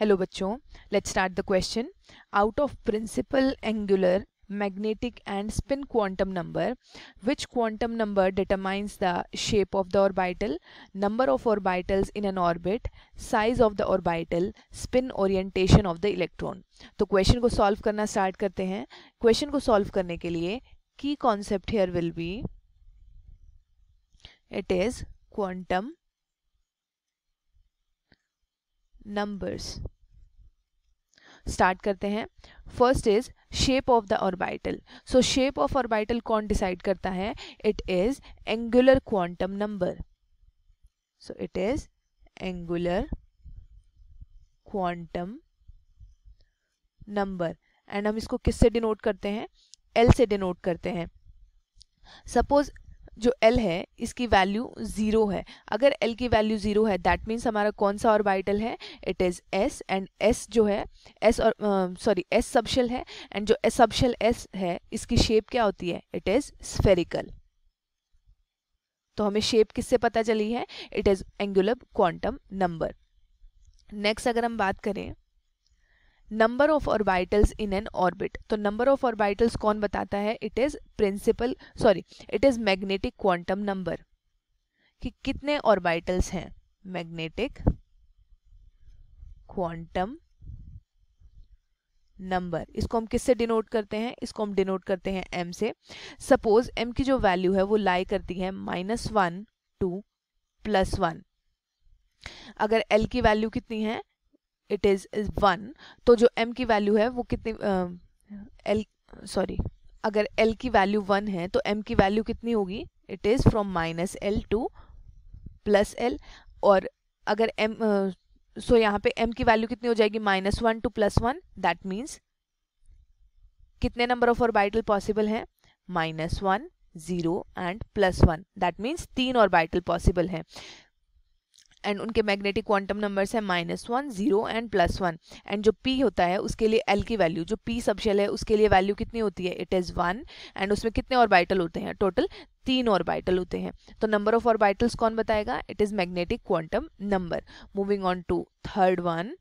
Hello बच्चों let's start the question out of principal angular magnetic and spin quantum number which quantum number determines the shape of the orbital number of orbitals in an orbit size of the orbital spin orientation of the electron तो question को solve करना start करते हैं question को solve करने के लिए की concept here will be it is quantum numbers start करते हैं first is shape of the orbital so shape of orbital कौन डिसाइड करता है it is angular quantum number so it is angular quantum number and हम इसको किससे denote करते हैं एल से डिनोट करते हैं सपोज जो एल है इसकी वैल्यू ज़ीरो है अगर एल की वैल्यू ज़ीरो है दैट मीन्स हमारा कौन सा ऑर्बिटल है it is S and S जो है एस और सॉरी एस सबशेल है एंड जो एस सबशेल एस है इसकी शेप क्या होती है इट इज़ स्फेरिकल तो हमें शेप किससे पता चली है it is angular quantum number next अगर हम बात करें number of orbitals in an orbit तो नंबर ऑफ ऑर्बिटल्स कौन बताता है it is principal sorry it is magnetic quantum number कि कितने ऑर्बिटल्स हैं मैग्नेटिक क्वांटम नंबर इसको हम किससे डिनोट करते हैं इसको हम डिनोट करते हैं एम से सपोज एम की जो वैल्यू है वो लाई करती है minus one to plus one अगर एल की वैल्यू कितनी है इट इज़ इज वन तो जो एम की वैल्यू है वो कितनी एल सॉरी अगर एल की वैल्यू वन है तो एम की वैल्यू कितनी होगी it is from minus L to plus L और अगर एम सो uh, so यहाँ पे एम की वैल्यू कितनी हो जाएगी minus one to plus one that means कितने नंबर ऑफ ऑर्बिटल पॉसिबल हैं minus one zero and plus one that means तीन ऑर्बिटल पॉसिबल हैं एंड उनके मैग्नेटिक क्वांटम नंबर्स हैं minus one zero and plus one and जो P होता है उसके लिए एल की वैल्यू जो पी सबशेल है उसके लिए वैल्यू कितनी होती है इट इज़ वन एंड उसमें कितने बाइटल होते हैं टोटल तीन बाइटल होते हैं तो नंबर ऑफ बाइटल्स कौन बताएगा it is magnetic quantum number moving on to third one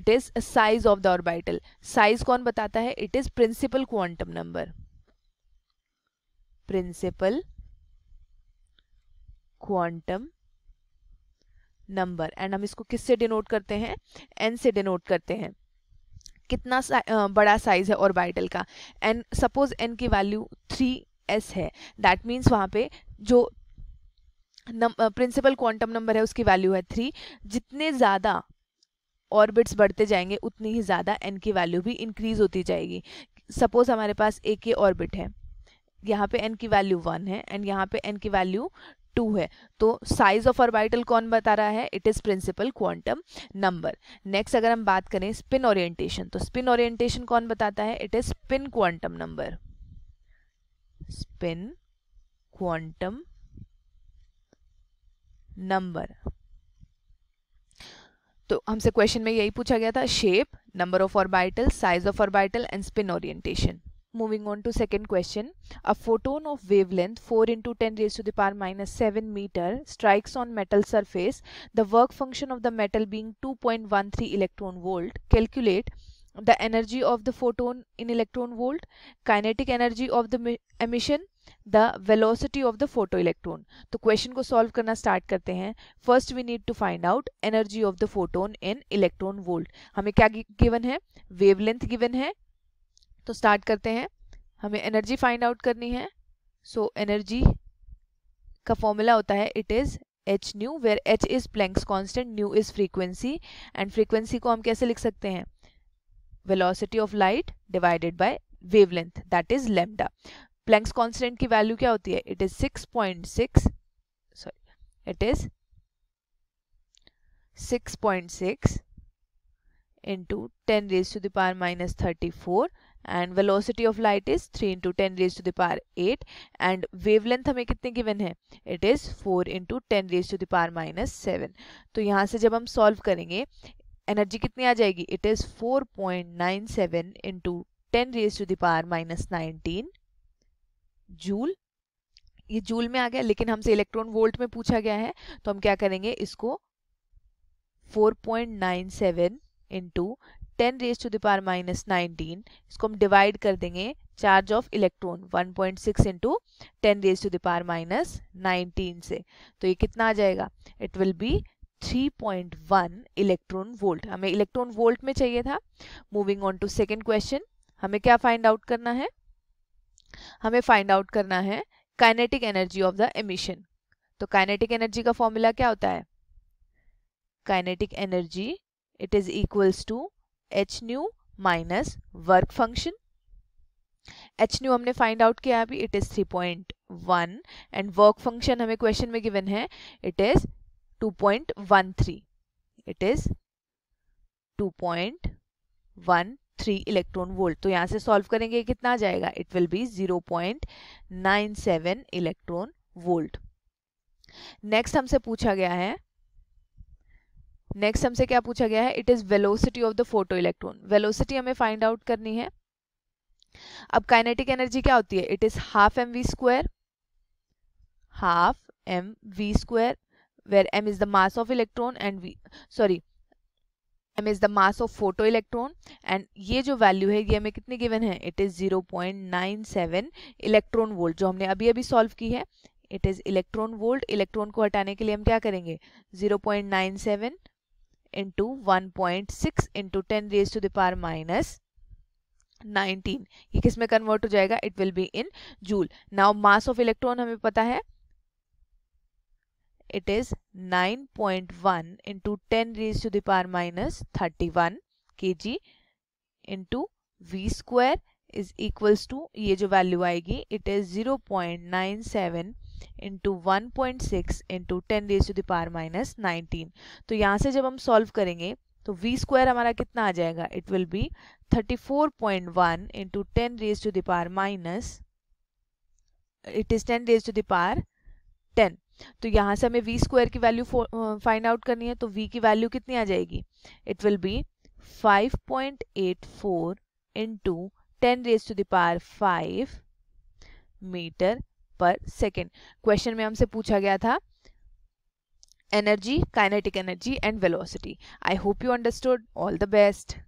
it is size of the orbital size कौन बताता है it is principal quantum number principal quantum number and हम इसको किससे डिनोट करते हैं एन से डिनोट करते हैं कितना सा, बड़ा साइज है ऑर्बिटल का एंड सपोज एन की वैल्यू थ्री एस है दैट मीन्स वहाँ पे जो प्रिंसिपल क्वांटम नंबर है उसकी वैल्यू है थ्री जितने ज़्यादा ऑर्बिट्स बढ़ते जाएंगे उतनी ही ज़्यादा एन की वैल्यू भी इंक्रीज होती जाएगी सपोज हमारे पास ए के ऑर्बिट है यहाँ पे एन की वैल्यू वन है एंड यहाँ पे एन की वैल्यू टू है तो साइज ऑफ ऑर्बिटल कौन बता रहा है it is principal quantum number next अगर हम बात करें स्पिन ओरिएंटेशन तो स्पिन ओरिएंटेशन कौन बताता है it is spin quantum number spin quantum number तो हमसे क्वेश्चन में यही पूछा गया था shape number of orbital size of orbital and spin orientation Moving on to second question. A photon of wavelength 4 into 10 raised to the power minus 7 meter strikes on metal surface. The work function of the metal being 2.13 electron volt. Calculate the energy of the photon in electron volt, kinetic energy of the emission, the velocity of the photo electron तो question को solve करना start करते हैं first we need to find out energy of the photon in electron volt हमें क्या given है wavelength given है तो स्टार्ट करते हैं हमें एनर्जी फाइंड आउट करनी है सो so, एनर्जी का फॉर्मूला होता है it is H nu where H is Planck's constant nu is frequency and frequency को हम कैसे लिख सकते हैं velocity of light divided by wavelength that is lambda Planck's constant की वैल्यू क्या होती है it is six point six sorry it is six point six into ten raise to the power minus thirty four and velocity of light is three into ten raise to the eight and wavelength हमें कितने given है it is four into ten raise to the minus seven तो यहाँ से जब हम solve करेंगे energy कितनी आ जाएगी it is four point nine seven into ten raise to the minus nineteen joule ये जूल में आ गया लेकिन हमसे इलेक्ट्रॉन वोल्ट में पूछा गया है तो हम क्या करेंगे इसको 4.97 point nine seven into ten raise to the power minus nineteen इसको हम डिवाइड कर देंगे charge of electron one point six into ten raise to the power minus nineteen से तो ये कितना आ जाएगा it will be 3.1 electron volt हमें इलेक्ट्रॉन वोल्ट में चाहिए था moving on to second question हमें क्या फाइंड आउट करना है हमें फाइंड आउट करना है kinetic energy of the emission तो काइनेटिक एनर्जी का फॉर्मूला क्या होता है kinetic energy it is equals to H nu minus work function H nu हमने फाइंड आउट किया अभी it is three point one and work function हमें question में गिवन है it is two point one three it is two point one three electron volt तो यहाँ से solve करेंगे कितना आ जाएगा it will be zero point nine seven electron volt next हमसे पूछा गया है नेक्स्ट हमसे क्या पूछा गया है it is velocity of the photo electron velocity हमें फाइंड आउट करनी है अब काइनेटिक एनर्जी क्या होती है it is half M V square half M V square where M is the mass of electron and V sorry M is the mass of photo electron and ये जो value है ये हमें कितनी given है it is zero point nine seven electron volt जो हमने अभी अभी सॉल्व की है it is electron volt electron को हटाने के लिए हम क्या करेंगे zero point nine seven into one point six into ten raise to the minus 19 ये किस में कन्वर्ट हो जाएगा it will be in joule now mass of electron हमें पता है it is 9.1 point one into ten raise to the power minus thirty one K G into V square is equals to ये जो वैल्यू आएगी it is 0.97 into one point six into ten raise to the power minus nineteen तो यहाँ से जब हम solve करेंगे तो वी स्क्वायर हमारा कितना आ जाएगा it will be thirty four point one into ten raise to the power minus it is ten raise to the power ten तो यहाँ से हमें वी स्क्वायर की वैल्यू फाइंड आउट करनी है तो वी की वैल्यू कितनी आ जाएगी it will be five point eight four into ten raise to the power five meter per second question में हमसे पूछा गया था energy kinetic energy and velocity I hope you understood all the best